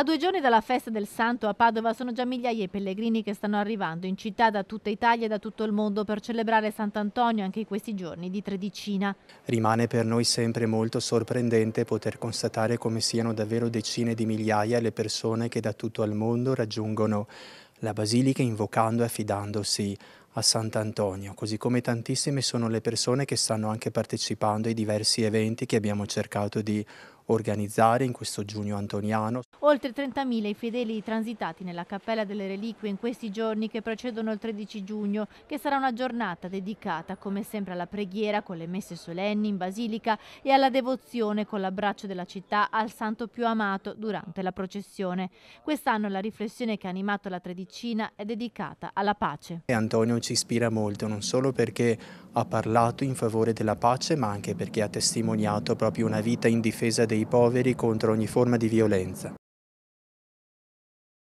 A due giorni dalla festa del Santo a Padova sono già migliaia i pellegrini che stanno arrivando in città da tutta Italia e da tutto il mondo per celebrare Sant'Antonio anche in questi giorni di Tredicina. Rimane per noi sempre molto sorprendente poter constatare come siano davvero decine di migliaia le persone che da tutto il mondo raggiungono la Basilica invocando e affidandosi a Sant'Antonio, così come tantissime sono le persone che stanno anche partecipando ai diversi eventi che abbiamo cercato di organizzare organizzare in questo giugno antoniano. Oltre 30.000 i fedeli transitati nella Cappella delle Reliquie in questi giorni che precedono il 13 giugno, che sarà una giornata dedicata come sempre alla preghiera con le messe solenni in Basilica e alla devozione con l'abbraccio della città al santo più amato durante la processione. Quest'anno la riflessione che ha animato la tredicina è dedicata alla pace. E Antonio ci ispira molto, non solo perché ha parlato in favore della pace, ma anche perché ha testimoniato proprio una vita in difesa dei dei poveri contro ogni forma di violenza.